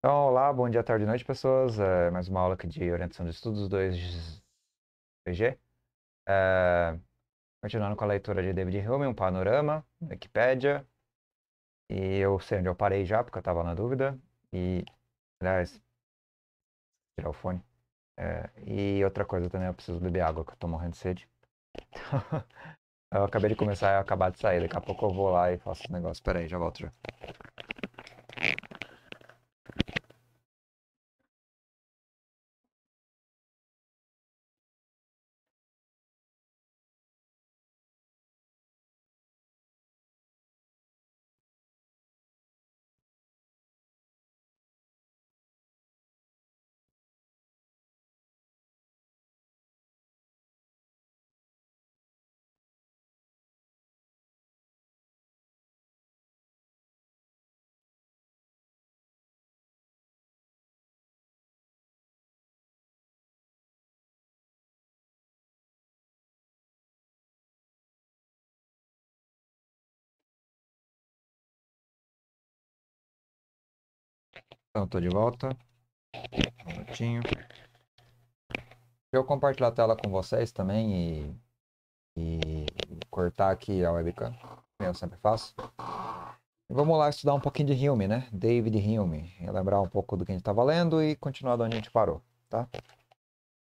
Então, olá, bom dia, tarde e noite, pessoas. É mais uma aula aqui de orientação de estudos 2G. É, continuando com a leitura de David Hume, um panorama, Wikipédia. E eu sei onde eu parei já, porque eu estava na dúvida. E, aliás, tirar o fone. É, e outra coisa também, eu preciso beber água, que eu estou morrendo de sede. eu acabei de começar e acabar de sair. Daqui a pouco eu vou lá e faço o um negócio. Pera aí, já volto já. Então, estou de volta. Um minutinho. Deixa eu compartilhar a tela com vocês também e, e cortar aqui a webcam. Eu sempre faço. E vamos lá estudar um pouquinho de Hume, né? David Hume. Lembrar um pouco do que a gente estava tá lendo e continuar de onde a gente parou, tá?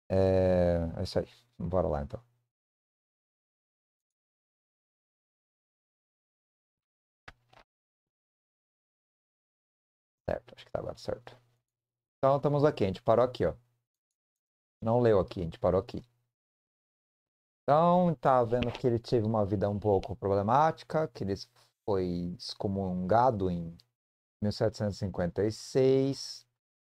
É, é isso aí. Bora lá então. Acho que tá agora certo. Então estamos aqui, a gente parou aqui, ó. Não leu aqui, a gente parou aqui. Então, tá vendo que ele teve uma vida um pouco problemática, que ele foi excomungado em 1756.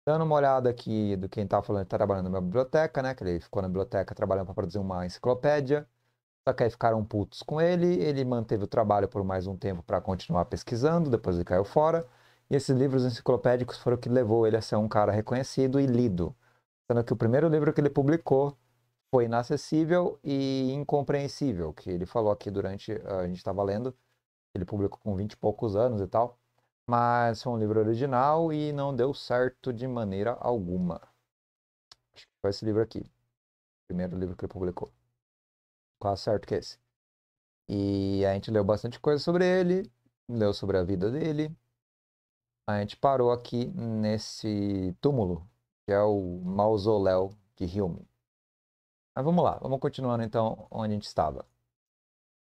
Dando uma olhada aqui do quem tá falando, ele tá trabalhando na biblioteca, né? Que ele ficou na biblioteca trabalhando para produzir uma enciclopédia. Só que aí ficaram putos com ele, ele manteve o trabalho por mais um tempo para continuar pesquisando, depois ele caiu fora e esses livros enciclopédicos foram o que levou ele a ser um cara reconhecido e lido. Sendo que o primeiro livro que ele publicou foi Inacessível e Incompreensível, que ele falou aqui durante. Eh, a gente estava lendo, ele publicou com 20 e poucos anos e tal. Mas foi um livro original e não deu certo de maneira alguma. Acho que foi esse livro aqui. O primeiro livro que ele publicou. Quase certo que é esse. E a gente leu bastante coisa sobre ele, leu sobre a vida dele, a gente parou aqui nesse túmulo, que é o mausoléu de Hilme. Mas vamos lá, vamos continuando então onde a gente estava.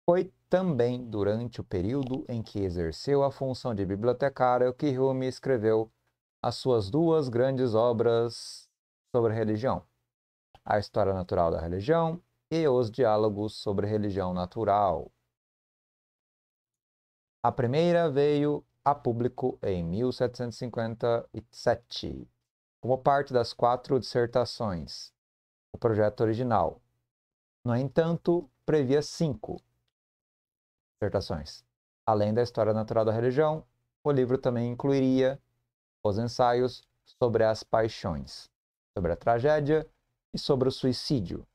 Foi também durante o período em que exerceu a função de bibliotecário que Hume escreveu as suas duas grandes obras sobre religião: A História Natural da Religião e Os Diálogos sobre Religião Natural. A primeira veio a público em 1757, como parte das quatro dissertações. O projeto original, no entanto, previa cinco dissertações. Além da história natural da religião, o livro também incluiria os ensaios sobre as paixões, sobre a tragédia e sobre o suicídio,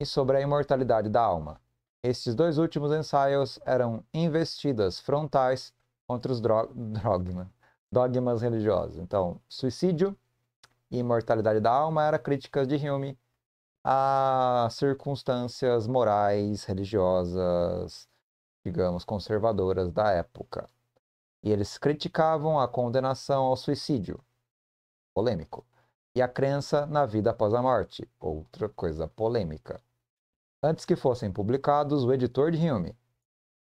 e sobre a imortalidade da alma. Estes dois últimos ensaios eram investidas frontais contra os dogma, dogmas religiosos. Então, suicídio e imortalidade da alma eram críticas de Hume a circunstâncias morais, religiosas, digamos, conservadoras da época. E eles criticavam a condenação ao suicídio, polêmico, e a crença na vida após a morte, outra coisa polêmica. Antes que fossem publicados, o editor de Hume,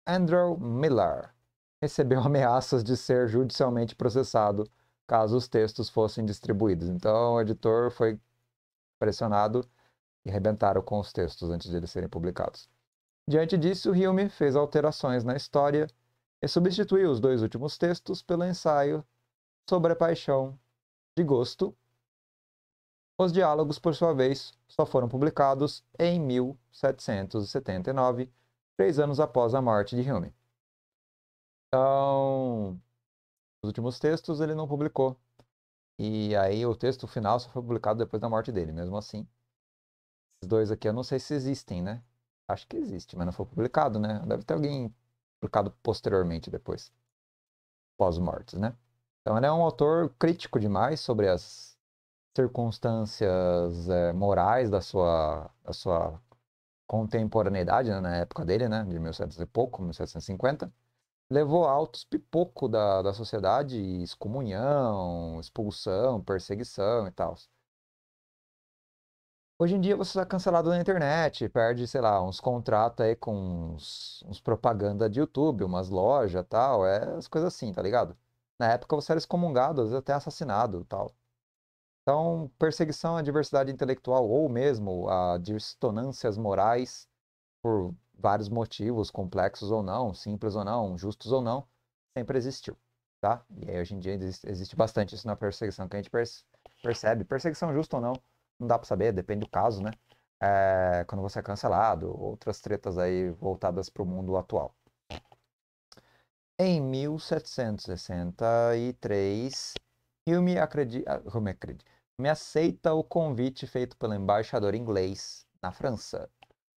Andrew Miller, recebeu ameaças de ser judicialmente processado caso os textos fossem distribuídos. Então, o editor foi pressionado e arrebentaram com os textos antes de eles serem publicados. Diante disso, Hume fez alterações na história e substituiu os dois últimos textos pelo ensaio sobre a paixão de gosto. Os diálogos, por sua vez, só foram publicados em 1779, três anos após a morte de Hume. Então, os últimos textos ele não publicou. E aí o texto final só foi publicado depois da morte dele, mesmo assim. Esses dois aqui eu não sei se existem, né? Acho que existe, mas não foi publicado, né? Deve ter alguém publicado posteriormente depois. Pós-mortes, né? Então ele é um autor crítico demais sobre as circunstâncias é, morais da sua, da sua contemporaneidade, né? na época dele, né? De 1700 e pouco, 1750 levou altos pipoco da, da sociedade, excomunhão, expulsão, perseguição e tal. Hoje em dia você está cancelado na internet, perde, sei lá, uns contratos aí com uns, uns propaganda de YouTube, umas lojas tal, é as coisas assim, tá ligado? Na época você era excomungado, às vezes até assassinado tal. Então, perseguição à diversidade intelectual ou mesmo a distonâncias morais por vários motivos, complexos ou não, simples ou não, justos ou não, sempre existiu, tá? E aí hoje em dia existe bastante isso na perseguição que a gente percebe. Perseguição justa ou não, não dá para saber, depende do caso, né? É, quando você é cancelado, outras tretas aí voltadas para o mundo atual. Em 1763, Hume, acredita, ah, Hume, acredita, Hume aceita o convite feito pelo embaixador inglês na França,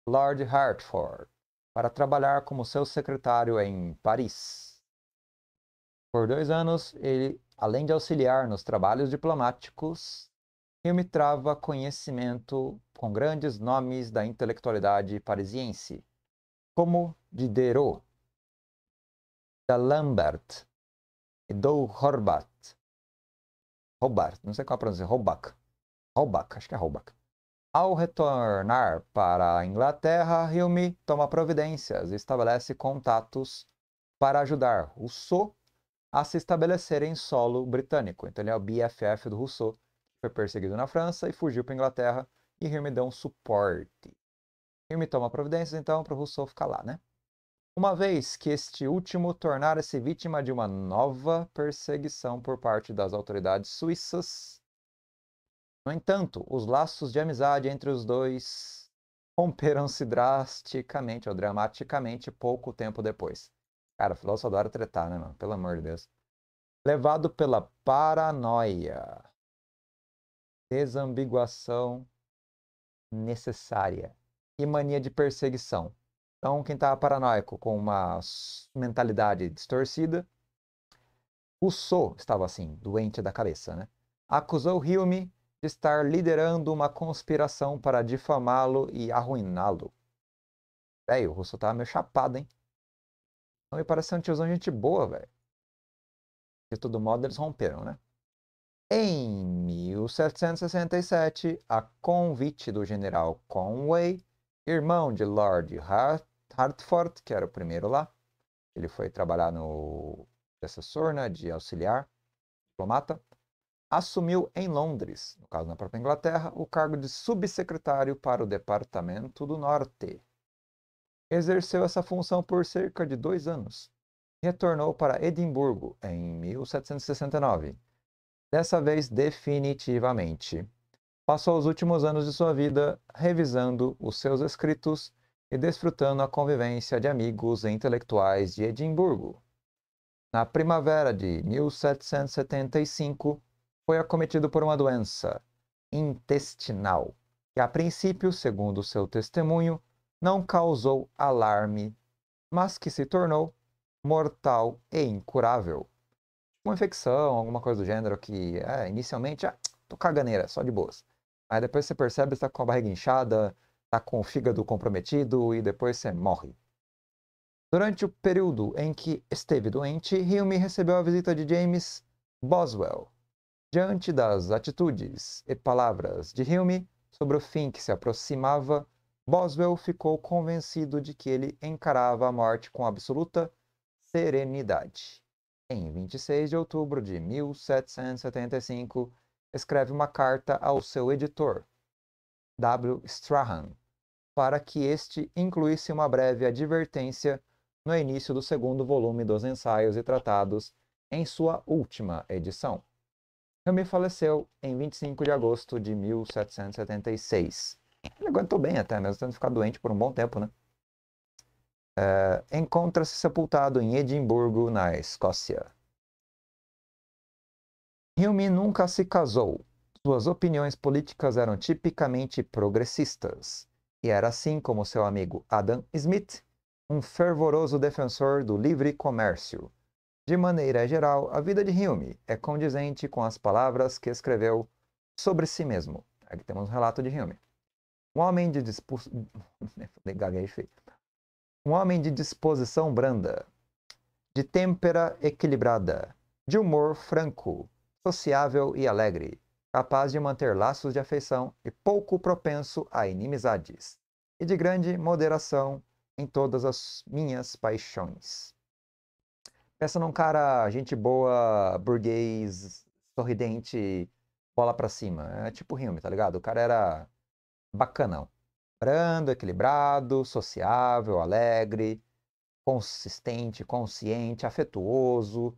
Lord Hartford, para trabalhar como seu secretário em Paris. Por dois anos, ele, além de auxiliar nos trabalhos diplomáticos, reunitrava conhecimento com grandes nomes da intelectualidade parisiense, como Diderot, D'Alembert, Edou Horbat, Robart, não sei qual é a pronúncia, Robach, Robach, acho que é Robach, ao retornar para a Inglaterra, Hume toma providências e estabelece contatos para ajudar Rousseau a se estabelecer em solo britânico. Então ele é o BFF do Rousseau, que foi perseguido na França e fugiu para a Inglaterra, e Hume deu um suporte. Hume toma providências então para o Rousseau ficar lá, né? Uma vez que este último tornara-se vítima de uma nova perseguição por parte das autoridades suíças, no entanto, os laços de amizade entre os dois romperam-se drasticamente ou dramaticamente pouco tempo depois. Cara, o filósofo adora tretar, né, mano? Pelo amor de Deus. Levado pela paranoia, desambiguação necessária e mania de perseguição. Então, quem estava tá paranoico com uma mentalidade distorcida, O Sou estava assim, doente da cabeça, né? Acusou Hilme de estar liderando uma conspiração para difamá-lo e arruiná-lo. Véi, o Russo tava meio chapado, hein? Não me pareceu um tiozão gente boa, velho. De todo modo, eles romperam, né? Em 1767, a convite do general Conway, irmão de Lord Hartford, que era o primeiro lá, ele foi trabalhar no assessor, né, de auxiliar, diplomata, assumiu em Londres, no caso na própria Inglaterra, o cargo de subsecretário para o Departamento do Norte. Exerceu essa função por cerca de dois anos. Retornou para Edimburgo em 1769, dessa vez definitivamente. Passou os últimos anos de sua vida revisando os seus escritos e desfrutando a convivência de amigos e intelectuais de Edimburgo. Na primavera de 1775, foi acometido por uma doença intestinal, que a princípio, segundo seu testemunho, não causou alarme, mas que se tornou mortal e incurável. Uma infecção, alguma coisa do gênero que é, inicialmente, ah, tô caganeira, só de boas. Aí depois você percebe que está com a barriga inchada, está com o fígado comprometido e depois você morre. Durante o período em que esteve doente, Hume recebeu a visita de James Boswell, diante das atitudes e palavras de Hume sobre o fim que se aproximava, Boswell ficou convencido de que ele encarava a morte com absoluta serenidade. Em 26 de outubro de 1775, escreve uma carta ao seu editor, W. Strahan, para que este incluísse uma breve advertência no início do segundo volume dos Ensaios e Tratados, em sua última edição. Rumi faleceu em 25 de agosto de 1776. Ele aguentou bem até, mesmo né? tendo ficado doente por um bom tempo, né? É, Encontra-se sepultado em Edimburgo, na Escócia. Hume nunca se casou. Suas opiniões políticas eram tipicamente progressistas. E era assim como seu amigo Adam Smith, um fervoroso defensor do livre comércio de maneira geral, a vida de Hume é condizente com as palavras que escreveu sobre si mesmo. Aqui temos um relato de Hume. Um homem de, um homem de disposição branda, de têmpera equilibrada, de humor franco, sociável e alegre, capaz de manter laços de afeição e pouco propenso a inimizades, e de grande moderação em todas as minhas paixões. Pensa num cara, gente boa, burguês, sorridente, bola pra cima. É tipo Rilme, tá ligado? O cara era bacanão. Brando, equilibrado, sociável, alegre, consistente, consciente, afetuoso,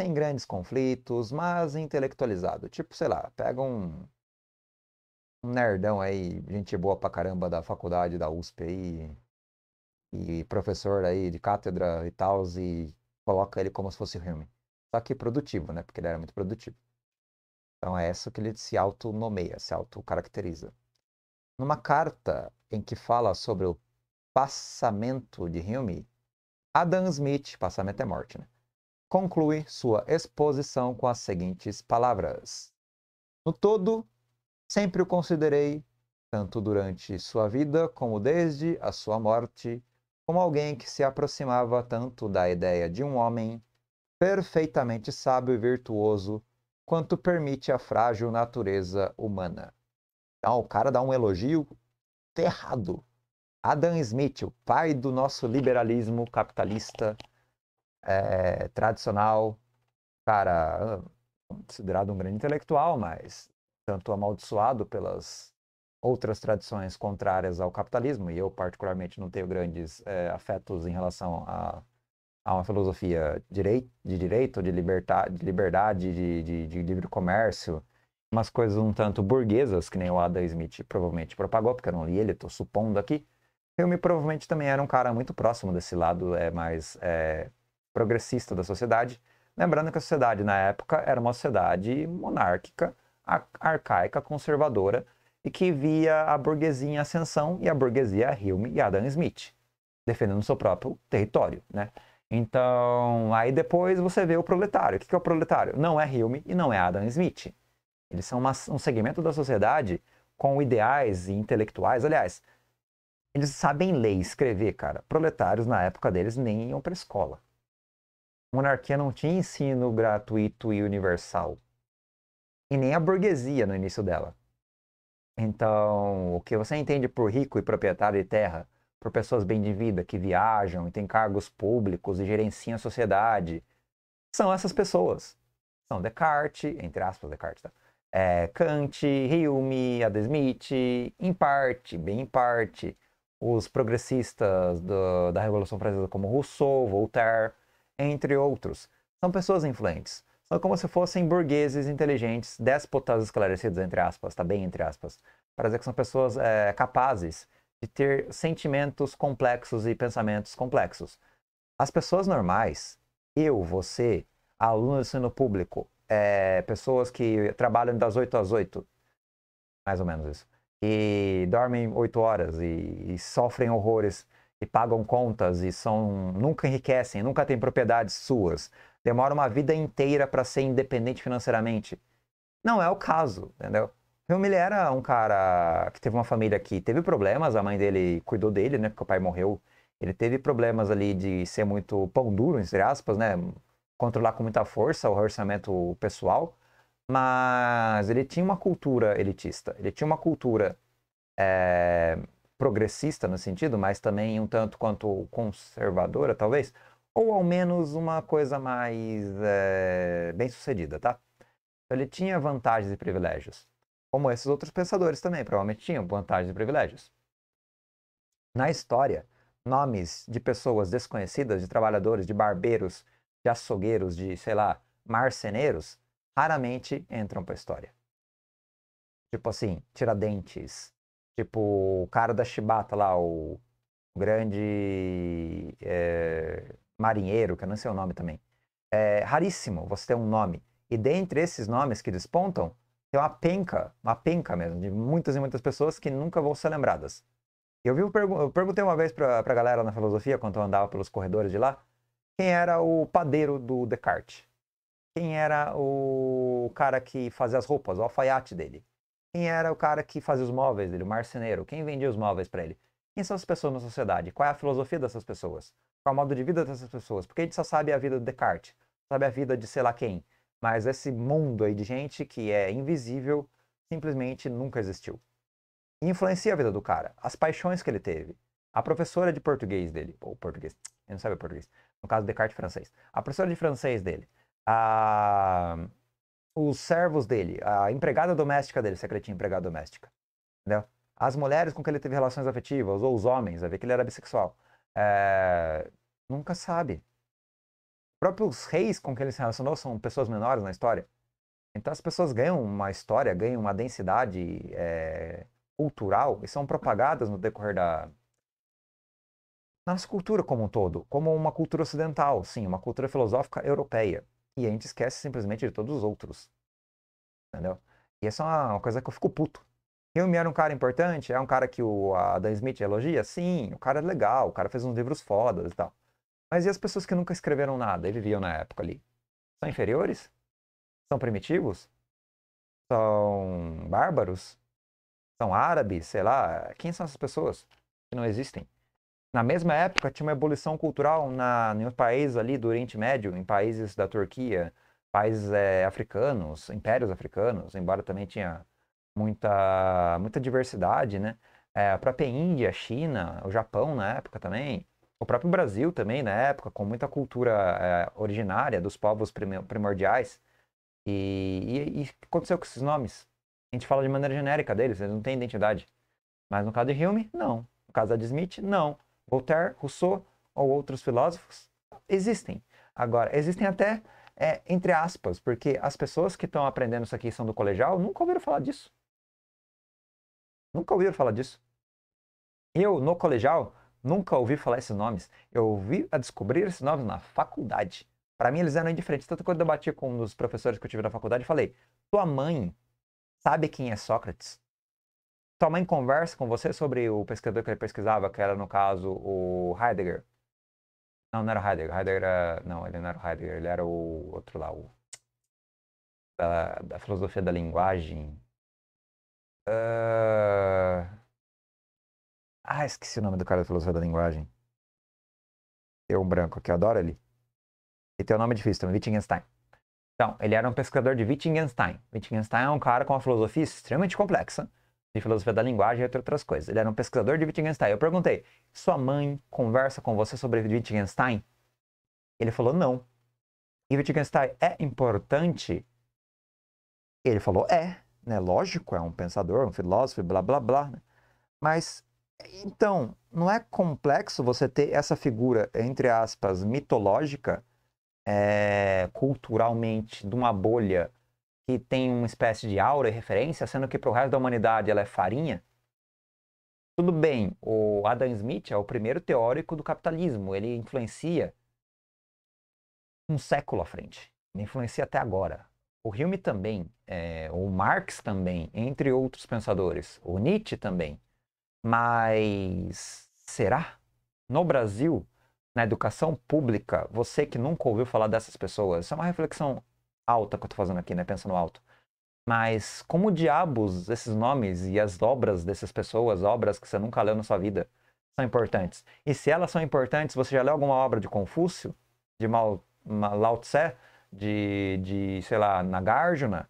sem grandes conflitos, mas intelectualizado. Tipo, sei lá, pega um, um nerdão aí, gente boa pra caramba da faculdade da USP aí, e professor aí de cátedra e tal, e coloca ele como se fosse Hume, Só que produtivo, né? Porque ele era muito produtivo. Então é isso que ele se auto-nomeia, se auto-caracteriza. Numa carta em que fala sobre o passamento de Hume, Adam Smith, passamento é morte, né? conclui sua exposição com as seguintes palavras: No todo, sempre o considerei, tanto durante sua vida como desde a sua morte, como alguém que se aproximava tanto da ideia de um homem perfeitamente sábio e virtuoso quanto permite a frágil natureza humana. Então, o cara dá um elogio ferrado. Adam Smith, o pai do nosso liberalismo capitalista é, tradicional, cara, ah, considerado um grande intelectual, mas tanto amaldiçoado pelas outras tradições contrárias ao capitalismo, e eu particularmente não tenho grandes é, afetos em relação a, a uma filosofia de direito, de, de liberdade, de, de, de, livre comércio, umas coisas um tanto burguesas, que nem o Adam Smith provavelmente propagou, porque eu não li ele, estou supondo aqui. Hume provavelmente também era um cara muito próximo desse lado é, mais é, progressista da sociedade, Lembrando que a sociedade na época era uma sociedade monárquica, arcaica, conservadora, e que via a burguesia em ascensão e a burguesia Hume e Adam Smith, defendendo seu próprio território, né? Então, aí depois você vê o proletário. O que é o proletário? Não é Hume e não é Adam Smith. Eles são uma, um segmento da sociedade com ideais e intelectuais. Aliás, eles sabem ler e escrever, cara. Proletários, na época deles, nem iam para escola. monarquia não tinha ensino gratuito e universal. E nem a burguesia no início dela. Então, o que você entende por rico e proprietário de terra, por pessoas bem de vida que viajam e têm cargos públicos e gerenciam a sociedade, são essas pessoas. São Descartes, entre aspas, Descartes, tá? É, Kant, Hume, Adam Smith, em parte, bem em parte, os progressistas do, da Revolução Francesa como Rousseau, Voltaire, entre outros. São pessoas influentes são como se fossem burgueses inteligentes, déspotas esclarecidos, entre aspas, tá bem entre aspas, para dizer que são pessoas é, capazes de ter sentimentos complexos e pensamentos complexos. As pessoas normais, eu, você, aluno de ensino público, é, pessoas que trabalham das 8 às 8, mais ou menos isso, e dormem 8 horas e, e sofrem horrores e pagam contas e são nunca enriquecem, nunca têm propriedades suas, demora uma vida inteira para ser independente financeiramente. Não é o caso, entendeu? Filme, então, ele era um cara que teve uma família que teve problemas, a mãe dele cuidou dele, né? Porque o pai morreu. Ele teve problemas ali de ser muito pão duro, entre aspas, né? Controlar com muita força o orçamento pessoal. Mas ele tinha uma cultura elitista. Ele tinha uma cultura é, progressista no sentido, mas também um tanto quanto conservadora, talvez ou ao menos uma coisa mais é, eh, bem-sucedida, tá? Então, ele tinha vantagens e privilégios, como esses outros pensadores também provavelmente tinham vantagens e privilégios. Na história, nomes de pessoas desconhecidas, de trabalhadores, de barbeiros, de açougueiros, de, sei lá, marceneiros, raramente entram para a história. Tipo assim, Tiradentes, tipo o cara da chibata lá, o grande é, marinheiro, que eu não sei o nome também. É raríssimo você ter um nome. E dentre esses nomes que despontam, tem uma penca, uma penca mesmo, de muitas e muitas pessoas que nunca vão ser lembradas. Eu, vi, eu perguntei uma vez pra, pra galera na filosofia, quando eu andava pelos corredores de lá, quem era o padeiro do Descartes? Quem era o cara que fazia as roupas, o alfaiate dele? Quem era o cara que fazia os móveis dele, o marceneiro? Quem vendia os móveis para ele? Quem são as pessoas na sociedade? Qual é a filosofia dessas pessoas? qual o modo de vida dessas pessoas. Porque a gente só sabe a vida de Descartes, sabe a vida de sei lá quem. Mas esse mundo aí de gente que é invisível simplesmente nunca existiu. E influencia a vida do cara, as paixões que ele teve. A professora de português dele, ou português, ele não sabe português, no caso Descartes francês. A professora de francês dele, a... os servos dele, a empregada doméstica dele, secretinha é empregada doméstica, entendeu? As mulheres com que ele teve relações afetivas, ou os homens, a ver que ele era bissexual é, nunca sabe. Próprios reis com quem ele se relacionou são pessoas menores na história. Então as pessoas ganham uma história, ganham uma densidade é, cultural e são propagadas no decorrer da nossa cultura como um todo, como uma cultura ocidental, sim, uma cultura filosófica europeia. E a gente esquece simplesmente de todos os outros. Entendeu? E essa é uma coisa que eu fico puto. Hume era um cara importante? É um cara que o Adam Smith elogia? Sim, o cara é legal, o cara fez uns livros fodas e tal. Mas e as pessoas que nunca escreveram nada e viviam na época ali? São inferiores? São primitivos? São bárbaros? São árabes? Sei lá. Quem são essas pessoas que não existem? Na mesma época, tinha uma ebulição cultural na, em um país ali do Oriente Médio, em países da Turquia, países é, africanos, impérios africanos, embora também tinha muita, muita diversidade, né? É, a própria Índia, China, o Japão na época também, o próprio Brasil também na época, com muita cultura é, originária dos povos primordiais. E, o que aconteceu com esses nomes? A gente fala de maneira genérica deles, eles não têm identidade. Mas no caso de Hume, não. No caso de Smith, não. Voltaire, Rousseau ou outros filósofos existem. Agora, existem até é, entre aspas, porque as pessoas que estão aprendendo isso aqui são do colegial nunca ouviram falar disso. Nunca ouviram falar disso. Eu, no colegial, nunca ouvi falar esses nomes. Eu ouvi a descobrir esses nomes na faculdade. Para mim, eles eram indiferentes. Tanto quando eu debati com um dos professores que eu tive na faculdade, eu falei: Tua mãe sabe quem é Sócrates? Tua mãe conversa com você sobre o pesquisador que ele pesquisava, que era, no caso, o Heidegger. Não, não era o Heidegger. Heidegger era... Não, ele não era o Heidegger. Ele era o outro lá, o... Da, da filosofia da linguagem. Uh... Ah, esqueci o nome do cara da filosofia da linguagem. Tem um branco que adora ele. E tem um nome difícil também, Wittgenstein. Então, ele era um pesquisador de Wittgenstein. Wittgenstein é um cara com uma filosofia extremamente complexa, de filosofia da linguagem e outras coisas. Ele era um pesquisador de Wittgenstein. Eu perguntei, sua mãe conversa com você sobre Wittgenstein? Ele falou, não. E Wittgenstein é importante? Ele falou, é. Né? Lógico, é um pensador, um filósofo, blá, blá, blá. Né? Mas, então, não é complexo você ter essa figura, entre aspas, mitológica, é, culturalmente, de uma bolha que tem uma espécie de aura e referência, sendo que para o resto da humanidade ela é farinha? Tudo bem, o Adam Smith é o primeiro teórico do capitalismo, ele influencia um século à frente, ele influencia até agora. O Hume também, é, o Marx também, entre outros pensadores, o Nietzsche também. Mas será? No Brasil, na educação pública, você que nunca ouviu falar dessas pessoas, isso é uma reflexão alta que eu estou fazendo aqui, né? Pensando alto. Mas como diabos esses nomes e as obras dessas pessoas, obras que você nunca leu na sua vida, são importantes? E se elas são importantes, você já leu alguma obra de Confúcio, de Mao, Lao Tse? de, de sei lá, Nagarjuna,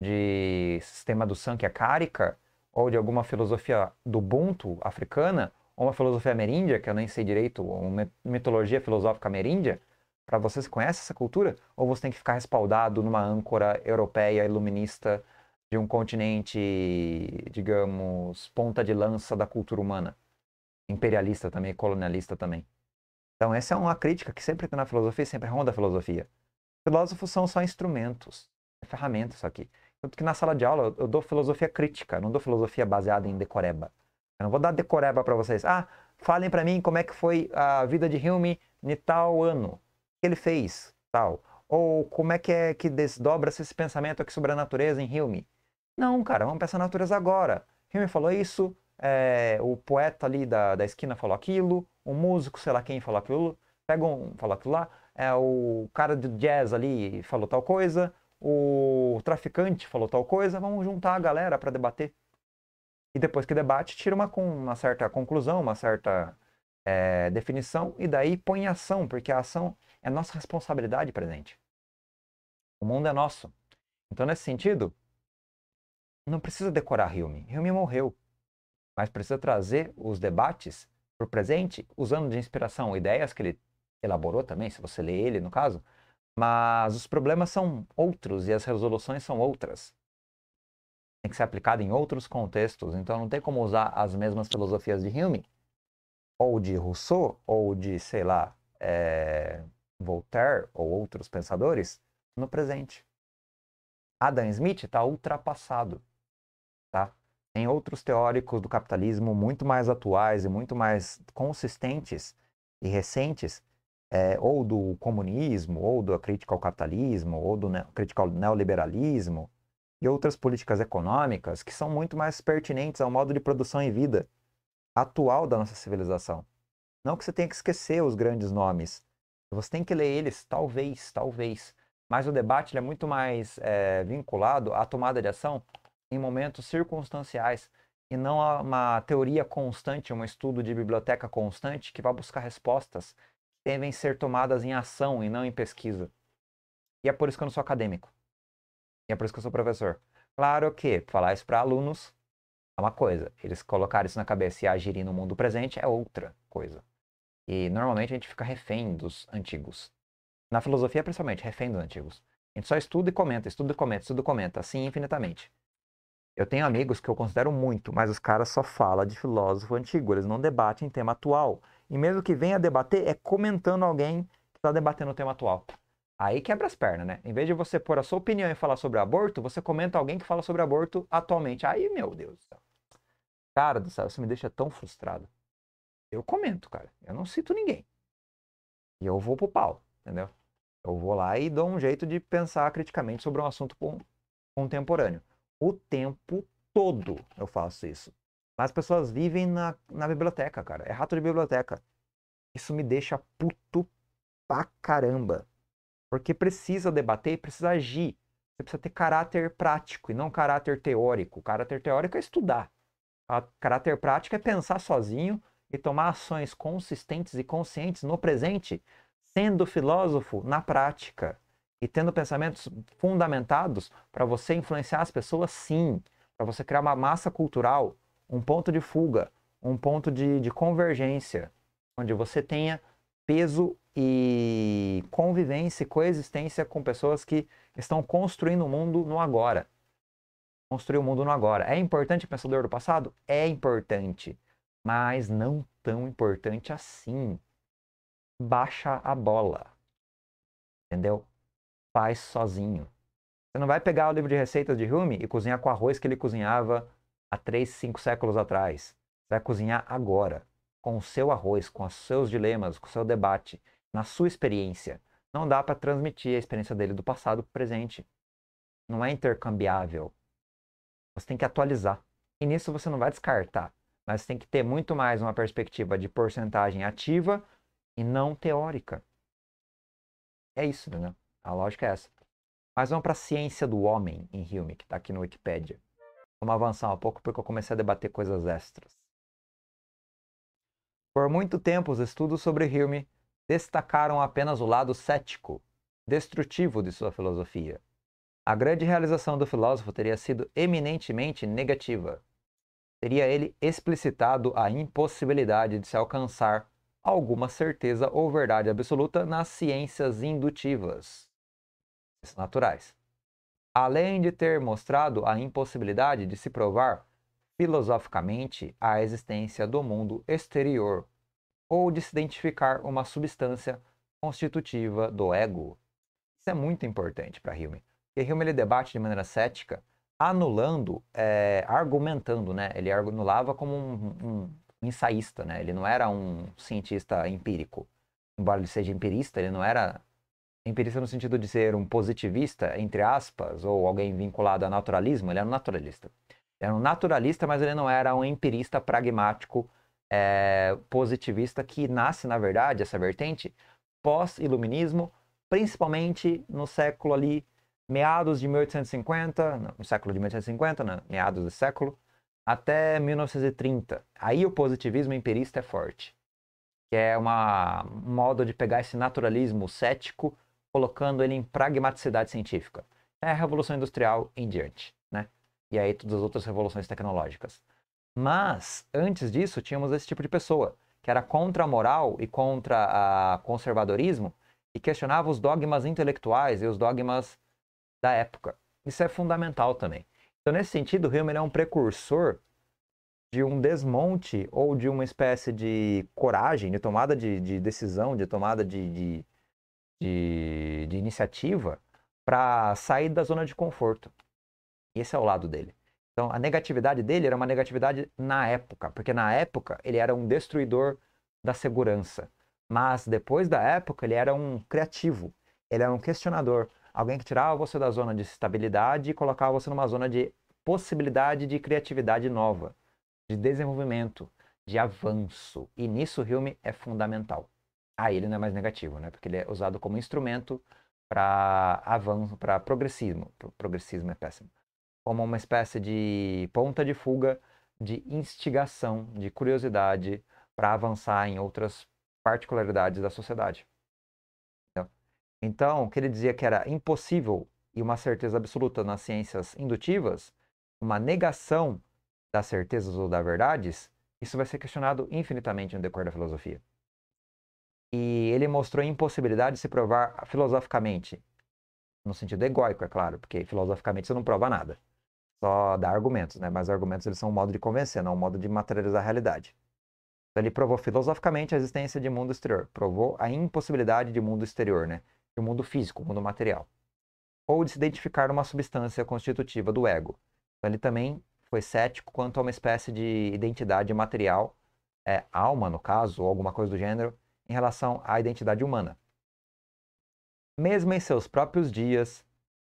de sistema do Sankhya é Karika, ou de alguma filosofia do Ubuntu africana, ou uma filosofia ameríndia, que eu nem sei direito, ou uma mitologia filosófica ameríndia, para você se conhece essa cultura, ou você tem que ficar respaldado numa âncora europeia iluminista de um continente, digamos, ponta de lança da cultura humana, imperialista também, colonialista também. Então essa é uma crítica que sempre tem na filosofia, sempre ronda a filosofia. Filósofos são só instrumentos, é ferramentas aqui. Tanto que na sala de aula eu dou filosofia crítica, não dou filosofia baseada em decoreba. Eu não vou dar decoreba para vocês. Ah, falem para mim como é que foi a vida de Hume em tal ano. O que ele fez, tal. Ou como é que é que desdobra-se esse pensamento aqui sobre a natureza em Hume. Não, cara, vamos pensar na natureza agora. Hume falou isso, é, o poeta ali da, da esquina falou aquilo, o músico, sei lá quem, falou aquilo, pega um, falou aquilo lá é, o cara do jazz ali falou tal coisa, o traficante falou tal coisa, vamos juntar a galera para debater. E depois que debate, tira uma, uma certa conclusão, uma certa é, definição, e daí põe em ação, porque a ação é nossa responsabilidade presente. O mundo é nosso. Então, nesse sentido, não precisa decorar Hilme. Hilme morreu. Mas precisa trazer os debates para o presente, usando de inspiração ideias que ele elaborou também, se você lê ele no caso, mas os problemas são outros e as resoluções são outras. Tem que ser aplicado em outros contextos, então não tem como usar as mesmas filosofias de Hume, ou de Rousseau, ou de, sei lá, é, Voltaire ou outros pensadores no presente. Adam Smith está ultrapassado. Tá? Tem outros teóricos do capitalismo muito mais atuais e muito mais consistentes e recentes é, ou do comunismo, ou da crítica ao capitalismo, ou do ne crítica ao neoliberalismo e outras políticas econômicas que são muito mais pertinentes ao modo de produção e vida atual da nossa civilização. Não que você tenha que esquecer os grandes nomes, você tem que ler eles, talvez, talvez. Mas o debate é muito mais é, vinculado à tomada de ação em momentos circunstanciais e não a uma teoria constante, um estudo de biblioteca constante que vai buscar respostas devem ser tomadas em ação e não em pesquisa. E é por isso que eu não sou acadêmico. E é por isso que eu sou professor. Claro que falar isso para alunos é uma coisa. Eles colocarem isso na cabeça e agirem no mundo presente é outra coisa. E normalmente a gente fica refém dos antigos. Na filosofia, principalmente, refém dos antigos. A gente só estuda e comenta, estuda e comenta, estuda e comenta, assim infinitamente. Eu tenho amigos que eu considero muito, mas os caras só falam de filósofo antigo, eles não debatem tema atual. E mesmo que venha debater, é comentando alguém que está debatendo o tema atual. Aí quebra as pernas, né? Em vez de você pôr a sua opinião e falar sobre aborto, você comenta alguém que fala sobre aborto atualmente. Aí, meu Deus do céu. Cara do céu, isso me deixa tão frustrado. Eu comento, cara. Eu não cito ninguém. E eu vou pro pau, entendeu? Eu vou lá e dou um jeito de pensar criticamente sobre um assunto contemporâneo. O tempo todo eu faço isso mas as pessoas vivem na, na biblioteca, cara. É rato de biblioteca. Isso me deixa puto pra caramba. Porque precisa debater precisa agir. Você precisa ter caráter prático e não caráter teórico. Caráter teórico é estudar. caráter prático é pensar sozinho e tomar ações consistentes e conscientes no presente, sendo filósofo na prática e tendo pensamentos fundamentados para você influenciar as pessoas, sim, para você criar uma massa cultural um ponto de fuga, um ponto de, de convergência, onde você tenha peso e convivência e coexistência com pessoas que estão construindo o mundo no agora. Construir o mundo no agora. É importante o pensador do passado? É importante, mas não tão importante assim. Baixa a bola. Entendeu? Faz sozinho. Você não vai pegar o livro de receitas de Hume e cozinhar com arroz que ele cozinhava há três, cinco séculos atrás. Você vai cozinhar agora, com o seu arroz, com os seus dilemas, com o seu debate, na sua experiência. Não dá para transmitir a experiência dele do passado para o presente. Não é intercambiável. Você tem que atualizar. E nisso você não vai descartar, mas tem que ter muito mais uma perspectiva de porcentagem ativa e não teórica. É isso, né? A lógica é essa. Mas vamos para a ciência do homem em Hume, que está aqui no Wikipedia. Vamos avançar um pouco porque eu comecei a debater coisas extras. Por muito tempo, os estudos sobre Hume destacaram apenas o lado cético, destrutivo de sua filosofia. A grande realização do filósofo teria sido eminentemente negativa. Teria ele explicitado a impossibilidade de se alcançar alguma certeza ou verdade absoluta nas ciências indutivas, naturais, além de ter mostrado a impossibilidade de se provar filosoficamente a existência do mundo exterior ou de se identificar uma substância constitutiva do ego. Isso é muito importante para Hume, porque Hume ele debate de maneira cética, anulando, é, argumentando, né? Ele anulava como um, um ensaísta, né? Ele não era um cientista empírico. Embora ele seja empirista, ele não era empirista no sentido de ser um positivista, entre aspas, ou alguém vinculado a naturalismo, ele era um naturalista. Ele era um naturalista, mas ele não era um empirista pragmático é, positivista que nasce, na verdade, essa vertente, pós-iluminismo, principalmente no século ali, meados de 1850, no século de 1850, não, meados do século, até 1930. Aí o positivismo empirista é forte, que é uma, um modo de pegar esse naturalismo cético colocando ele em pragmaticidade científica. É a Revolução Industrial em diante, né? E aí todas as outras revoluções tecnológicas. Mas, antes disso, tínhamos esse tipo de pessoa, que era contra a moral e contra o conservadorismo, e questionava os dogmas intelectuais e os dogmas da época. Isso é fundamental também. Então, nesse sentido, Hume é um precursor de um desmonte ou de uma espécie de coragem, de tomada de, de decisão, de tomada de, de, de, de iniciativa para sair da zona de conforto. Esse é o lado dele. Então, a negatividade dele era uma negatividade na época, porque na época ele era um destruidor da segurança. Mas depois da época, ele era um criativo, ele era um questionador, alguém que tirava você da zona de estabilidade e colocava você numa zona de possibilidade de criatividade nova, de desenvolvimento, de avanço. E nisso o Hume é fundamental aí ele não é mais negativo, né? Porque ele é usado como instrumento para avanço, para progressismo. Progressismo é péssimo. Como uma espécie de ponta de fuga de instigação, de curiosidade para avançar em outras particularidades da sociedade. Então, então, o que ele dizia que era impossível e uma certeza absoluta nas ciências indutivas, uma negação das certezas ou das verdades, isso vai ser questionado infinitamente no decorrer da filosofia e ele mostrou a impossibilidade de se provar filosoficamente. No sentido egóico, é claro, porque filosoficamente você não prova nada. Só dá argumentos, né? Mas argumentos eles são um modo de convencer, não um modo de materializar a realidade. Então, ele provou filosoficamente a existência de mundo exterior, provou a impossibilidade de mundo exterior, né? De mundo físico, mundo material. Ou de se identificar uma substância constitutiva do ego. Então, ele também foi cético quanto a uma espécie de identidade material, é, alma no caso, ou alguma coisa do gênero, em relação à identidade humana. Mesmo em seus próprios dias,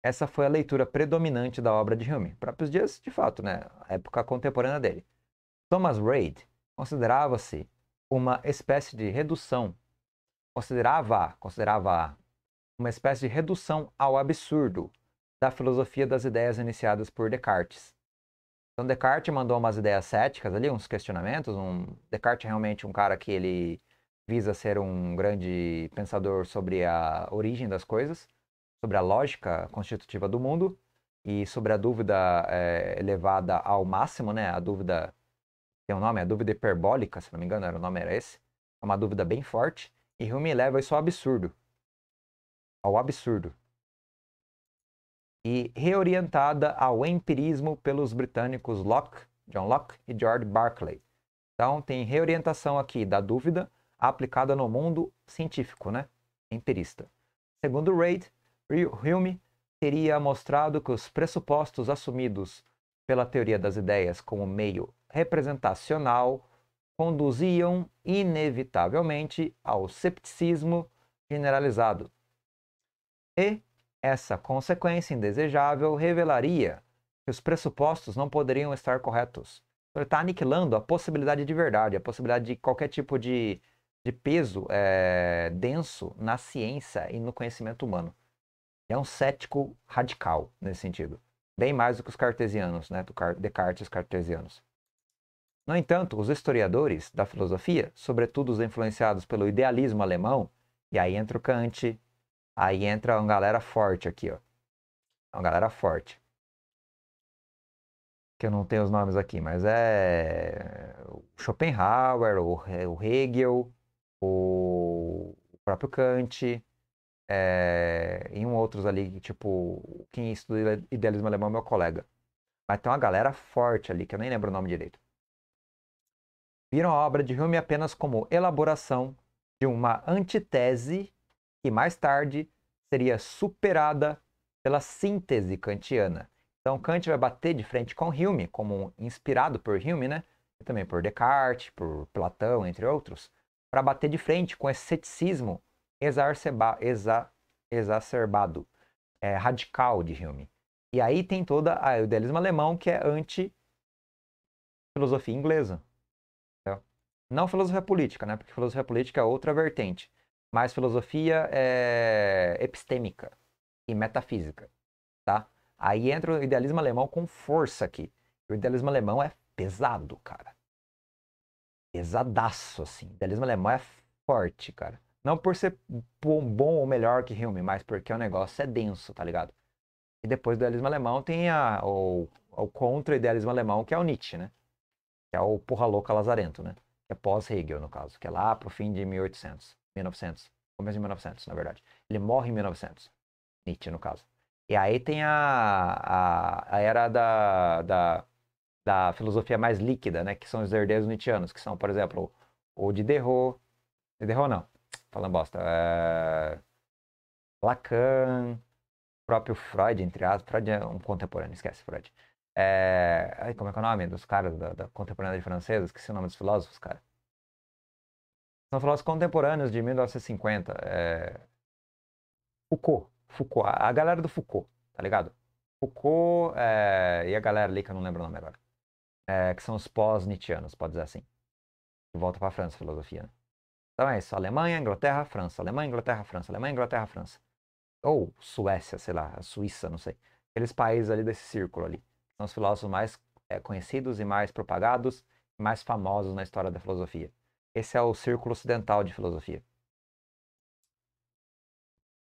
essa foi a leitura predominante da obra de Hume. Próprios dias, de fato, né? A época contemporânea dele. Thomas Reid considerava-se uma espécie de redução, considerava, considerava uma espécie de redução ao absurdo da filosofia das ideias iniciadas por Descartes. Então Descartes mandou umas ideias céticas ali, uns questionamentos, um Descartes é realmente um cara que ele visa ser um grande pensador sobre a origem das coisas, sobre a lógica constitutiva do mundo e sobre a dúvida é, elevada ao máximo, né? A dúvida tem um nome, a dúvida hiperbólica, se não me engano, era o nome era esse. É uma dúvida bem forte e Hume leva isso ao absurdo, ao absurdo. E reorientada ao empirismo pelos britânicos Locke, John Locke e George Berkeley. Então tem reorientação aqui da dúvida aplicada no mundo científico, né? Empirista. Segundo Reid, Hume teria mostrado que os pressupostos assumidos pela teoria das ideias como meio representacional conduziam inevitavelmente ao cepticismo generalizado. E essa consequência indesejável revelaria que os pressupostos não poderiam estar corretos. Então, ele está aniquilando a possibilidade de verdade, a possibilidade de qualquer tipo de de peso é, denso na ciência e no conhecimento humano. É um cético radical nesse sentido, bem mais do que os cartesianos, né, do Descartes e os cartesianos. No entanto, os historiadores da filosofia, sobretudo os influenciados pelo idealismo alemão, e aí entra o Kant, aí entra uma galera forte aqui, ó. Uma galera forte. Que eu não tenho os nomes aqui, mas é Schopenhauer, o Hegel, o próprio Kant, é, e um outros ali, tipo, quem estuda é idealismo alemão é meu colega. Mas tem uma galera forte ali, que eu nem lembro o nome direito. Viram a obra de Hume apenas como elaboração de uma antitese que mais tarde seria superada pela síntese kantiana. Então Kant vai bater de frente com Hume, como inspirado por Hume, né? E também por Descartes, por Platão, entre outros para bater de frente com esse ceticismo exacerba, exa, exacerbado, é, radical de Hume. E aí tem toda a idealismo alemão que é anti-filosofia inglesa. Não filosofia política, né? Porque filosofia política é outra vertente. Mas filosofia é, epistêmica e metafísica, tá? Aí entra o idealismo alemão com força aqui. O idealismo alemão é pesado, cara pesadaço, assim. O idealismo alemão é forte, cara. Não por ser bom ou melhor que Hume, mas porque o negócio é denso, tá ligado? E depois do idealismo alemão tem a, o, o contra-idealismo alemão, que é o Nietzsche, né? Que é o porra louca lazarento, né? Que é pós-Hegel, no caso. Que é lá pro fim de 1800, 1900. Começo de 1900, na verdade. Ele morre em 1900. Nietzsche, no caso. E aí tem a, a, a era da, da da filosofia mais líquida, né, que são os herdeiros nietzschianos, que são, por exemplo, o Diderot, Diderot não, falando bosta, é... Lacan, próprio Freud, entre aspas, Freud é um contemporâneo, esquece Freud. É... Ai, como é que é o nome dos caras da, da francesa? Esqueci o nome dos filósofos, cara. São filósofos contemporâneos de 1950. É... Eh, Foucault, Foucault, a galera do Foucault, tá ligado? Foucault é... e a galera ali que eu não lembro o nome agora é, que são os pós-Nietzscheanos, pode dizer assim. Volta para a França, filosofia. Né? Então é isso: Alemanha, Inglaterra, França. Alemanha, Inglaterra, França. Alemanha, Inglaterra, França. Ou Suécia, sei lá, Suíça, não sei. Aqueles países ali desse círculo ali. São os filósofos mais é, conhecidos e mais propagados, mais famosos na história da filosofia. Esse é o círculo ocidental de filosofia.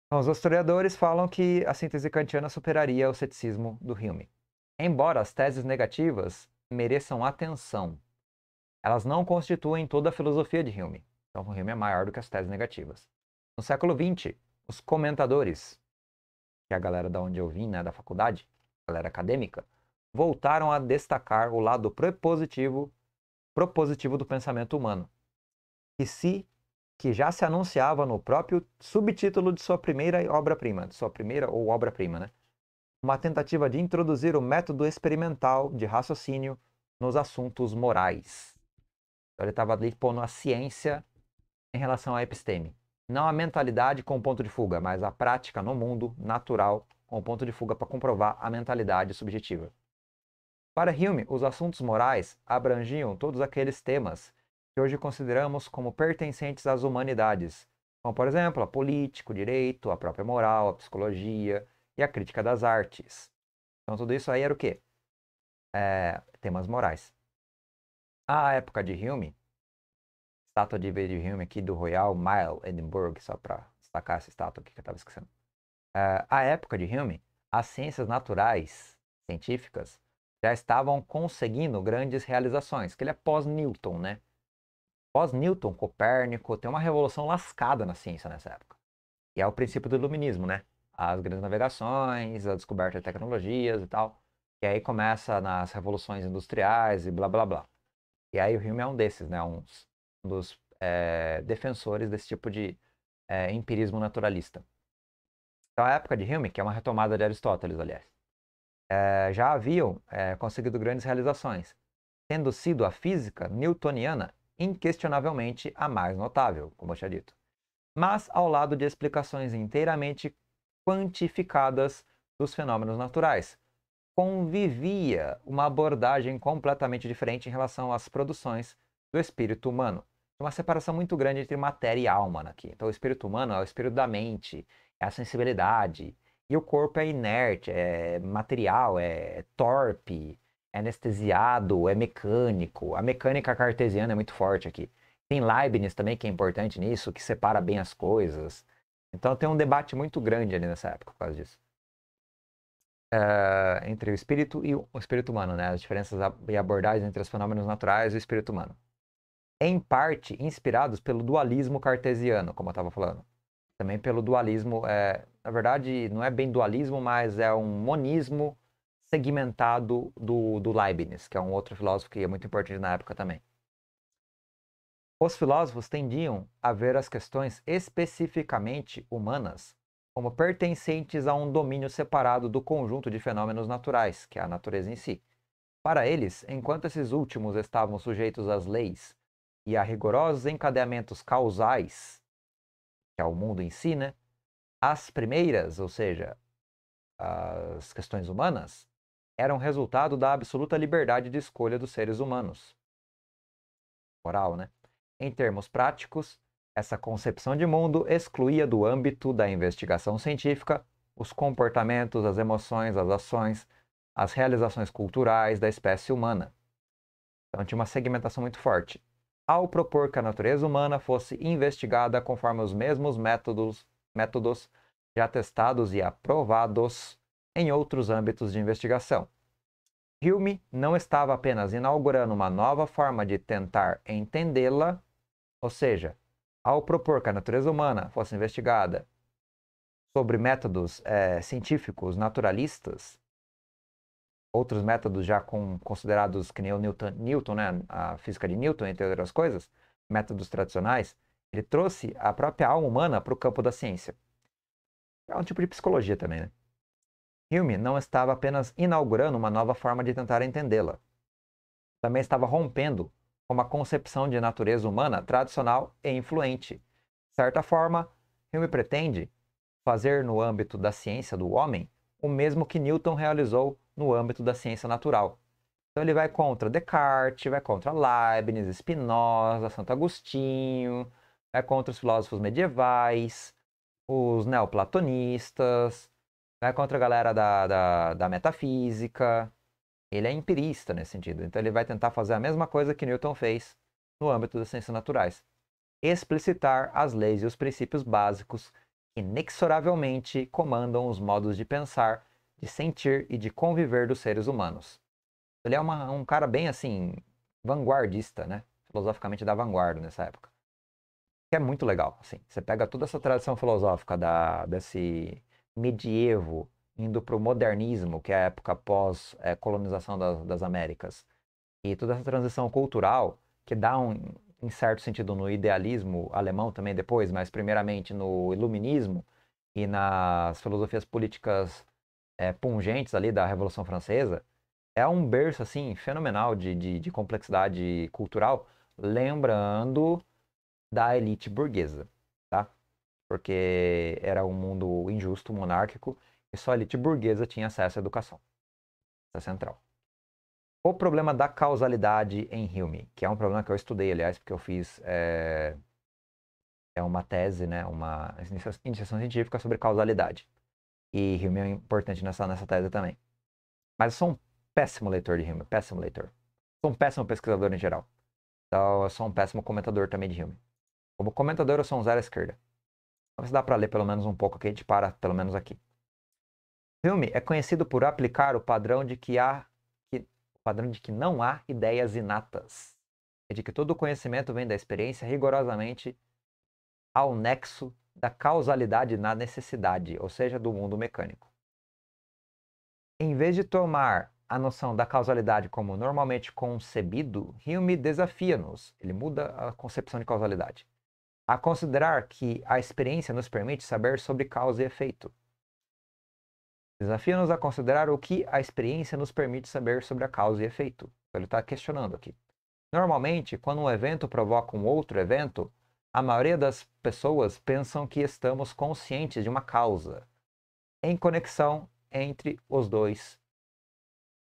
Então, os historiadores falam que a síntese kantiana superaria o ceticismo do Hume. Embora as teses negativas mereçam atenção. Elas não constituem toda a filosofia de Hume. Então, Hume é maior do que as teses negativas. No século XX, os comentadores, que é a galera da onde eu vim, né, da faculdade, galera acadêmica, voltaram a destacar o lado propositivo, propositivo do pensamento humano, E se que já se anunciava no próprio subtítulo de sua primeira obra-prima, de sua primeira ou obra-prima, né? uma tentativa de introduzir o método experimental de raciocínio nos assuntos morais. Então, ele estava ali pondo a ciência em relação à episteme. Não a mentalidade com ponto de fuga, mas a prática no mundo natural com ponto de fuga para comprovar a mentalidade subjetiva. Para Hume, os assuntos morais abrangiam todos aqueles temas que hoje consideramos como pertencentes às humanidades, como, por exemplo, a política, o direito, a própria moral, a psicologia, e a crítica das artes. Então tudo isso aí era o quê? É, temas morais. A época de Hume, estátua de V de Hume aqui do Royal Mile, Edinburgh, só para destacar essa estátua aqui que eu estava esquecendo. É, a época de Hume, as ciências naturais, científicas, já estavam conseguindo grandes realizações, que ele é pós-Newton, né? Pós-Newton, Copérnico, tem uma revolução lascada na ciência nessa época. E é o princípio do iluminismo, né? as grandes navegações, a descoberta de tecnologias e tal. E aí começa nas revoluções industriais e blá blá blá. E aí o Hume é um desses, né? Um dos é, defensores desse tipo de é, empirismo naturalista. Então, a época de Hume, que é uma retomada de Aristóteles, aliás, é, já haviam conseguido grandes realizações, tendo sido a física newtoniana inquestionavelmente a mais notável, como eu tinha dito. Mas ao lado de explicações inteiramente quantificadas dos fenômenos naturais. Convivia uma abordagem completamente diferente em relação às produções do espírito humano. Uma separação muito grande entre matéria e alma aqui. Então, o espírito humano é o espírito da mente, é a sensibilidade. E o corpo é inerte, é material, é torpe, é anestesiado, é mecânico. A mecânica cartesiana é muito forte aqui. Tem Leibniz também, que é importante nisso, que separa bem as coisas. Então tem um debate muito grande ali nessa época por causa disso. É, entre o espírito e o, espírito humano, né? As diferenças e abordagens entre os fenômenos naturais e o espírito humano. Em parte inspirados pelo dualismo cartesiano, como eu estava falando. Também pelo dualismo, é, na verdade, não é bem dualismo, mas é um monismo segmentado do, do Leibniz, que é um outro filósofo que é muito importante na época também. Os filósofos tendiam a ver as questões especificamente humanas como pertencentes a um domínio separado do conjunto de fenômenos naturais, que é a natureza em si. Para eles, enquanto esses últimos estavam sujeitos às leis e a rigorosos encadeamentos causais, que é o mundo em si, né? as primeiras, ou seja, as questões humanas, eram resultado da absoluta liberdade de escolha dos seres humanos. Moral, né? Em termos práticos, essa concepção de mundo excluía do âmbito da investigação científica os comportamentos, as emoções, as ações, as realizações culturais da espécie humana. Então tinha uma segmentação muito forte. Ao propor que a natureza humana fosse investigada conforme os mesmos métodos, métodos já testados e aprovados em outros âmbitos de investigação. Hume não estava apenas inaugurando uma nova forma de tentar entendê-la, ou seja, ao propor que a natureza humana fosse investigada sobre métodos é, científicos naturalistas, outros métodos já com, considerados que nem o Newton, Newton né, a física de Newton, entre outras coisas, métodos tradicionais, ele trouxe a própria alma humana para o campo da ciência. É um tipo de psicologia também, né? Hume não estava apenas inaugurando uma nova forma de tentar entendê-la. Também estava rompendo como a concepção de natureza humana tradicional e influente. De certa forma, Hume pretende fazer no âmbito da ciência do homem o mesmo que Newton realizou no âmbito da ciência natural. Então ele vai contra Descartes, vai contra Leibniz, Spinoza, Santo Agostinho, vai contra os filósofos medievais, os neoplatonistas, vai contra a galera da, da, da metafísica, ele é empirista nesse sentido. Então ele vai tentar fazer a mesma coisa que Newton fez no âmbito das ciências naturais. Explicitar as leis e os princípios básicos que inexoravelmente comandam os modos de pensar, de sentir e de conviver dos seres humanos. Ele é uma, um cara bem assim, vanguardista, né? Filosoficamente da vanguarda nessa época. Que é muito legal, assim. Você pega toda essa tradição filosófica da, desse medievo indo para o modernismo, que é a época pós-colonização é, das, das, Américas. E toda essa transição cultural, que dá um, em certo sentido no idealismo alemão também depois, mas primeiramente no iluminismo e nas filosofias políticas é, pungentes ali da Revolução Francesa, é um berço, assim, fenomenal de, de, de complexidade cultural, lembrando da elite burguesa, tá? Porque era um mundo injusto, monárquico, e só a elite burguesa tinha acesso à educação. Essa é central. O problema da causalidade em Hume, que é um problema que eu estudei, aliás, porque eu fiz é, é uma tese, né, uma iniciação científica sobre causalidade. E Hume é importante nessa, nessa tese também. Mas eu sou um péssimo leitor de Hume, péssimo leitor. Sou um péssimo pesquisador em geral. Então eu sou um péssimo comentador também de Hume. Como comentador eu sou um zero à esquerda. ver se dá para ler pelo menos um pouco aqui, a gente para pelo menos aqui. O filme é conhecido por aplicar o padrão de que há que, padrão de que não há ideias inatas, é de que todo o conhecimento vem da experiência rigorosamente ao nexo da causalidade na necessidade, ou seja, do mundo mecânico. Em vez de tomar a noção da causalidade como normalmente concebido, Hume desafia-nos, ele muda a concepção de causalidade, a considerar que a experiência nos permite saber sobre causa e efeito, Desafia-nos a considerar o que a experiência nos permite saber sobre a causa e efeito. Ele está questionando aqui. Normalmente, quando um evento provoca um outro evento, a maioria das pessoas pensam que estamos conscientes de uma causa em conexão entre os dois.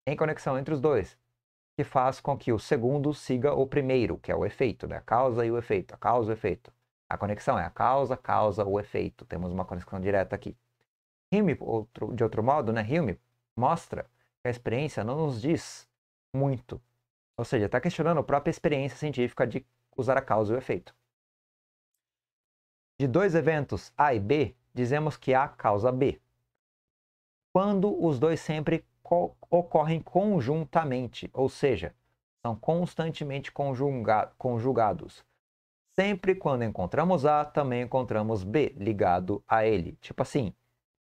Em conexão entre os dois, que faz com que o segundo siga o primeiro, que é o efeito, né? A causa e o efeito, a causa e o efeito. A conexão é a causa, causa o efeito. Temos uma conexão direta aqui. Hume, outro, de outro modo, né, Hume mostra que a experiência não nos diz muito. Ou seja, está questionando a própria experiência científica de usar a causa e o efeito. De dois eventos A e B, dizemos que A causa B. Quando os dois sempre co ocorrem conjuntamente, ou seja, são constantemente conjuga conjugados. Sempre quando encontramos A, também encontramos B ligado a ele. Tipo assim,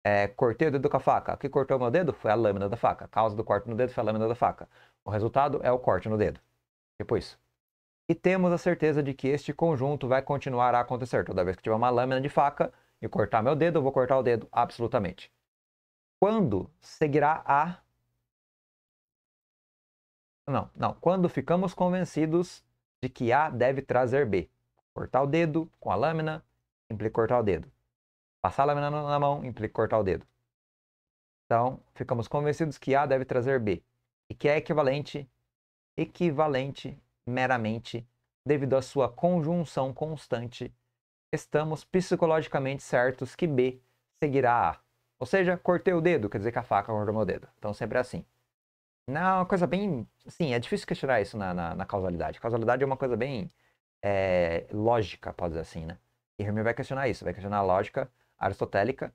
é, cortei o dedo com a faca. O que cortou meu dedo foi a lâmina da faca. A causa do corte no dedo foi a lâmina da faca. O resultado é o corte no dedo. Tipo isso. E temos a certeza de que este conjunto vai continuar a acontecer. Toda vez que tiver uma lâmina de faca e cortar meu dedo, eu vou cortar o dedo absolutamente. Quando seguirá a. Não, não. Quando ficamos convencidos de que A deve trazer B. Cortar o dedo com a lâmina implica cortar o dedo passar a lâmina na mão implica cortar o dedo. Então, ficamos convencidos que A deve trazer B, e que é equivalente, equivalente meramente devido à sua conjunção constante. Estamos psicologicamente certos que B seguirá A. Ou seja, cortei o dedo, quer dizer que a faca cortou meu dedo. Então sempre é assim. Não, uma coisa bem. Sim, é difícil questionar isso na, na, na causalidade. Causalidade é uma coisa bem é, lógica, pode dizer assim, né? E Hermione vai questionar isso, vai questionar a lógica aristotélica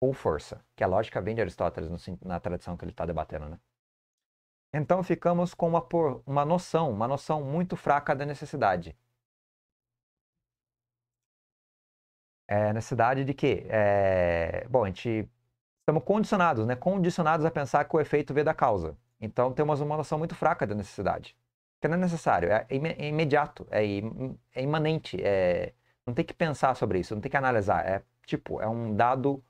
ou força, que é a lógica vem de Aristóteles no, na tradição que ele está debatendo, né? Então ficamos com uma, uma noção, uma noção muito fraca da necessidade. É, necessidade de que, é, bom, a gente estamos condicionados, né? Condicionados a pensar que o efeito vem da causa. Então temos uma noção muito fraca da necessidade, que não é necessário, é, é imediato, é, é imanente, é, não tem que pensar sobre isso, não tem que analisar, é tipo, é um dado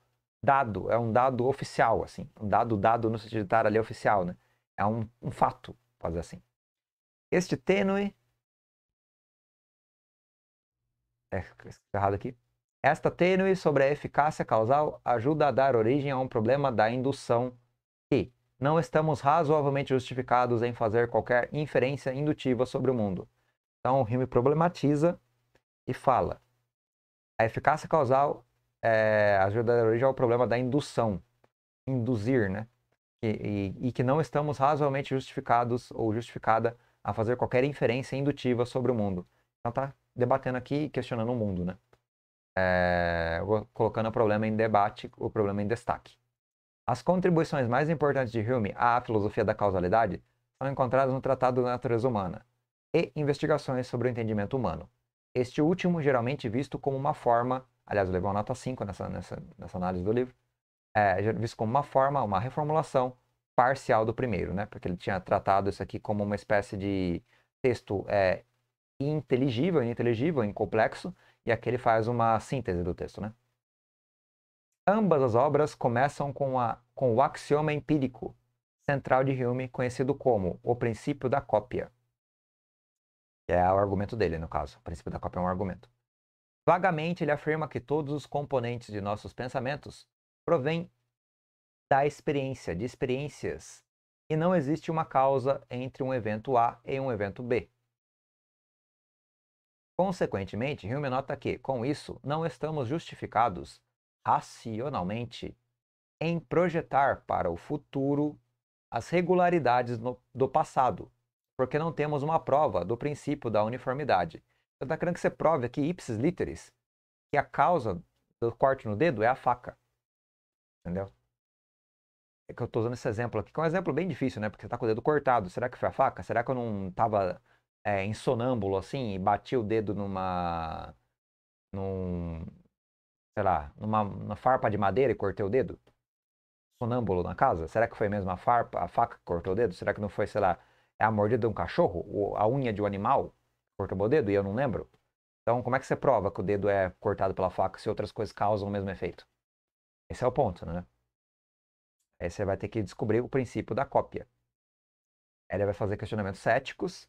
dado, é um dado oficial, assim. Um dado dado no sentido de estar ali oficial, né? É um, um fato, fazer assim. Este tênue. É, tá errado aqui. Esta tênue sobre a eficácia causal ajuda a dar origem a um problema da indução que não estamos razoavelmente justificados em fazer qualquer inferência indutiva sobre o mundo. Então, o Hume problematiza e fala: a eficácia causal é, ajuda a origem ao é problema da indução, induzir, né? E, e, e, que não estamos razoavelmente justificados ou justificada a fazer qualquer inferência indutiva sobre o mundo. Então tá debatendo aqui e questionando o mundo, né? É, colocando o problema em debate, o problema em destaque. As contribuições mais importantes de Hume à filosofia da causalidade são encontradas no Tratado da Natureza Humana e Investigações sobre o Entendimento Humano. Este último geralmente visto como uma forma Aliás, eu levei uma nota 5 nessa, nessa, nessa análise do livro. É visto como uma forma, uma reformulação parcial do primeiro, né? Porque ele tinha tratado isso aqui como uma espécie de texto é, inteligível, ininteligível, incomplexo, e aqui ele faz uma síntese do texto, né? Ambas as obras começam com, a, com o axioma empírico central de Hume, conhecido como o princípio da cópia. É o argumento dele, no caso. O princípio da cópia é um argumento. Vagamente, ele afirma que todos os componentes de nossos pensamentos provêm da experiência, de experiências, e não existe uma causa entre um evento A e um evento B. Consequentemente, Hume nota que, com isso, não estamos justificados, racionalmente, em projetar para o futuro as regularidades no, do passado, porque não temos uma prova do princípio da uniformidade, você está querendo que você prove aqui, ipsis literis, que a causa do corte no dedo é a faca. Entendeu? É que eu estou usando esse exemplo aqui, que é um exemplo bem difícil, né? Porque você está com o dedo cortado. Será que foi a faca? Será que eu não estava é, em sonâmbulo assim e bati o dedo numa. num. sei lá, numa, numa farpa de madeira e cortei o dedo? Sonâmbulo na casa? Será que foi mesmo a farpa, a faca que cortou o dedo? Será que não foi, sei lá, é a mordida de um cachorro? Ou a unha de um animal? cortou meu dedo e eu não lembro. Então, como é que você prova que o dedo é cortado pela faca se outras coisas causam o mesmo efeito? Esse é o ponto, né? Aí você vai ter que descobrir o princípio da cópia. Ele vai fazer questionamentos céticos,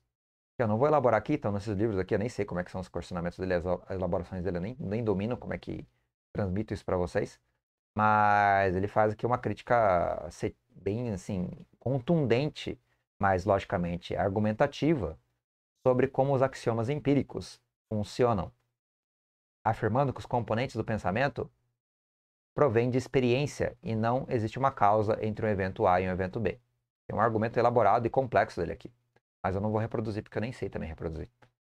que eu não vou elaborar aqui, estão nesses livros aqui, eu nem sei como é que são os questionamentos dele, as elaborações dele, eu nem, nem domino como é que transmito isso para vocês. Mas ele faz aqui uma crítica assim, bem, assim, contundente, mas logicamente argumentativa sobre como os axiomas empíricos funcionam, afirmando que os componentes do pensamento provêm de experiência e não existe uma causa entre um evento A e um evento B. Tem um argumento elaborado e complexo dele aqui, mas eu não vou reproduzir porque eu nem sei também reproduzir.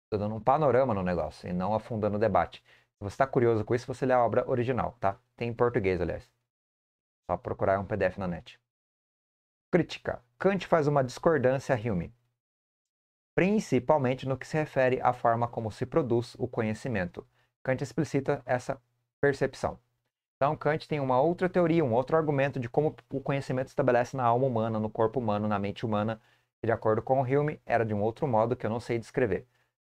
Estou dando um panorama no negócio e não afundando o debate. Se você está curioso com isso, você lê a obra original, tá? Tem em português, aliás. Só procurar um PDF na net. Crítica. Kant faz uma discordância a Hume principalmente no que se refere à forma como se produz o conhecimento. Kant explicita essa percepção. Então, Kant tem uma outra teoria, um outro argumento de como o conhecimento se estabelece na alma humana, no corpo humano, na mente humana, que, de acordo com Hume, era de um outro modo que eu não sei descrever.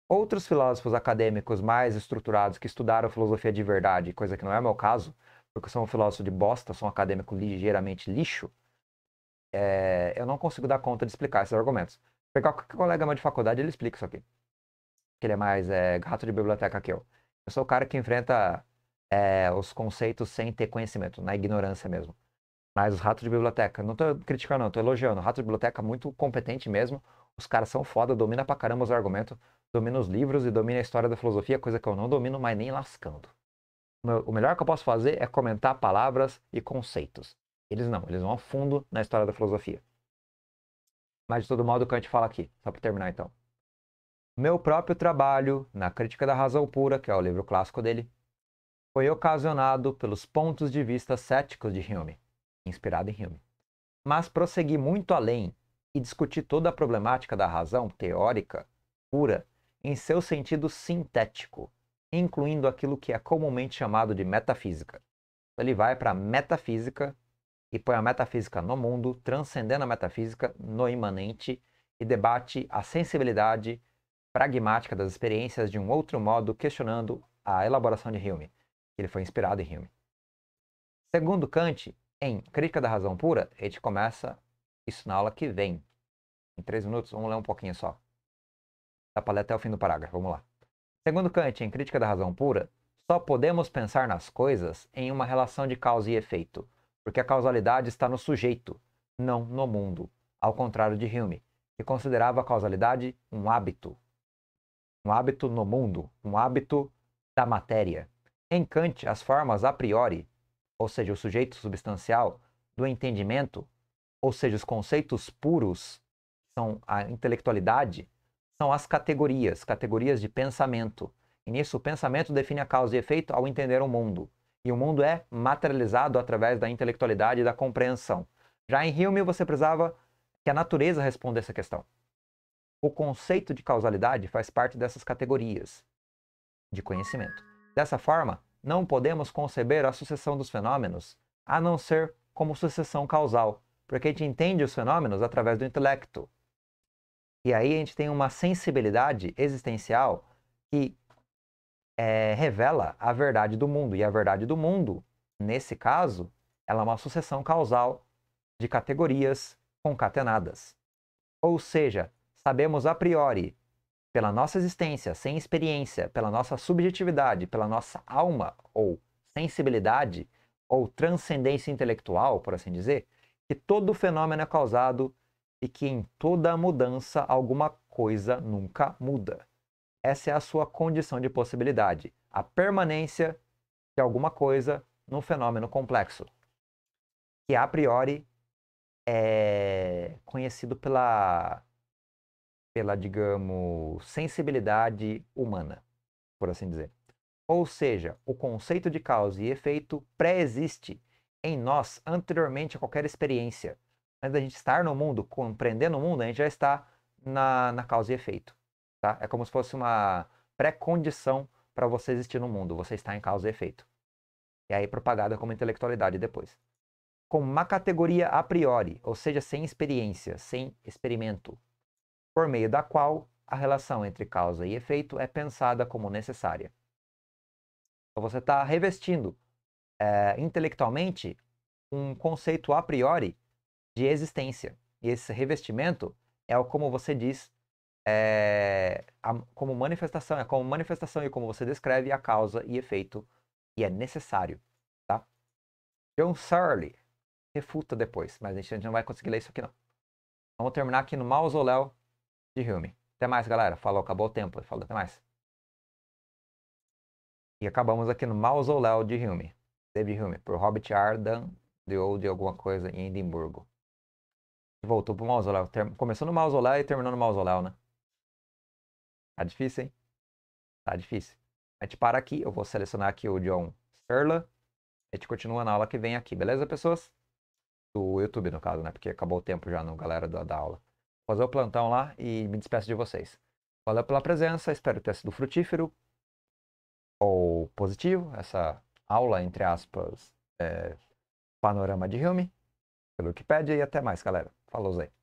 Outros filósofos acadêmicos mais estruturados que estudaram filosofia de verdade, coisa que não é meu caso, porque eu sou um filósofo de bosta, sou um acadêmico ligeiramente lixo, é... eu não consigo dar conta de explicar esses argumentos. Pegar qualquer colega meu de faculdade, ele explica isso aqui. Que ele é mais é, eh, rato de biblioteca que eu. Eu sou o cara que enfrenta é, os conceitos sem ter conhecimento, na ignorância mesmo. Mas os ratos de biblioteca, não tô criticando, não, tô elogiando. Rato de biblioteca muito competente mesmo. Os caras são foda, domina pra caramba os argumentos, domina os livros e domina a história da filosofia, coisa que eu não domino mais nem lascando. O melhor que eu posso fazer é comentar palavras e conceitos. Eles não, eles vão a fundo na história da filosofia. Mas de todo modo, Kant fala aqui, só para terminar então. Meu próprio trabalho, na Crítica da Razão Pura, que é o livro clássico dele, foi ocasionado pelos pontos de vista céticos de Hume, inspirado em Hume. Mas prossegui muito além e discuti toda a problemática da razão teórica pura em seu sentido sintético, incluindo aquilo que é comumente chamado de metafísica. Então, ele vai para a metafísica põe a metafísica no mundo, transcendendo a metafísica no imanente e debate a sensibilidade pragmática das experiências de um outro modo, questionando a elaboração de Hume. Ele foi inspirado em Hume. Segundo Kant, em Crítica da Razão Pura, a gente começa isso na aula que vem. Em três minutos, vamos ler um pouquinho só. Dá para ler até o fim do parágrafo, vamos lá. Segundo Kant, em Crítica da Razão Pura, só podemos pensar nas coisas em uma relação de causa e efeito, porque a causalidade está no sujeito, não no mundo, ao contrário de Hume, que considerava a causalidade um hábito. Um hábito no mundo, um hábito da matéria. Em Kant, as formas a priori, ou seja, o sujeito substancial do entendimento, ou seja, os conceitos puros, são a intelectualidade, são as categorias, categorias de pensamento. E nisso, o pensamento define a causa e efeito ao entender o mundo. E o mundo é materializado através da intelectualidade e da compreensão. Já em Hume, você precisava que a natureza respondesse a questão. O conceito de causalidade faz parte dessas categorias de conhecimento. Dessa forma, não podemos conceber a sucessão dos fenômenos a não ser como sucessão causal, porque a gente entende os fenômenos através do intelecto. E aí a gente tem uma sensibilidade existencial que é, revela a verdade do mundo. E a verdade do mundo, nesse caso, ela é uma sucessão causal de categorias concatenadas. Ou seja, sabemos a priori, pela nossa existência, sem experiência, pela nossa subjetividade, pela nossa alma ou sensibilidade ou transcendência intelectual, por assim dizer, que todo fenômeno é causado e que em toda mudança alguma coisa nunca muda essa é a sua condição de possibilidade, a permanência de alguma coisa num fenômeno complexo, que a priori é conhecido pela, pela digamos, sensibilidade humana, por assim dizer. Ou seja, o conceito de causa e efeito pré-existe em nós anteriormente a qualquer experiência. Antes da gente estar no mundo, compreendendo o mundo, a gente já está na, na causa e efeito tá? É como se fosse uma pré-condição para você existir no mundo. Você está em causa e efeito. E aí propagada como intelectualidade depois. Com uma categoria a priori, ou seja, sem experiência, sem experimento, por meio da qual a relação entre causa e efeito é pensada como necessária. Então você está revestindo é, intelectualmente um conceito a priori de existência. E esse revestimento é o como você diz é, a, como manifestação, é como manifestação e como você descreve a causa e efeito, e é necessário, tá? John então, Searle refuta depois, mas a gente não vai conseguir ler isso aqui não. Vamos terminar aqui no mausoléu de Hume. Até mais, galera. Falou, acabou o tempo. Falou, até mais. E acabamos aqui no mausoléu de Hume. David Hume, por Robert Arden de ou de alguma coisa em Edimburgo. Voltou pro mausoléu. Começou no mausoléu e terminou no mausoléu, né? Tá difícil, hein? Tá difícil. A gente para aqui, eu vou selecionar aqui o John Serla. A gente continua na aula que vem aqui, beleza, pessoas? Do YouTube, no caso, né? Porque acabou o tempo já, no galera da, da aula. Vou fazer o plantão lá e me despeço de vocês. Valeu pela presença, espero ter sido frutífero ou positivo, essa aula, entre aspas, é, panorama de Hume, pelo Wikipedia, e até mais, galera. Falou, Zé.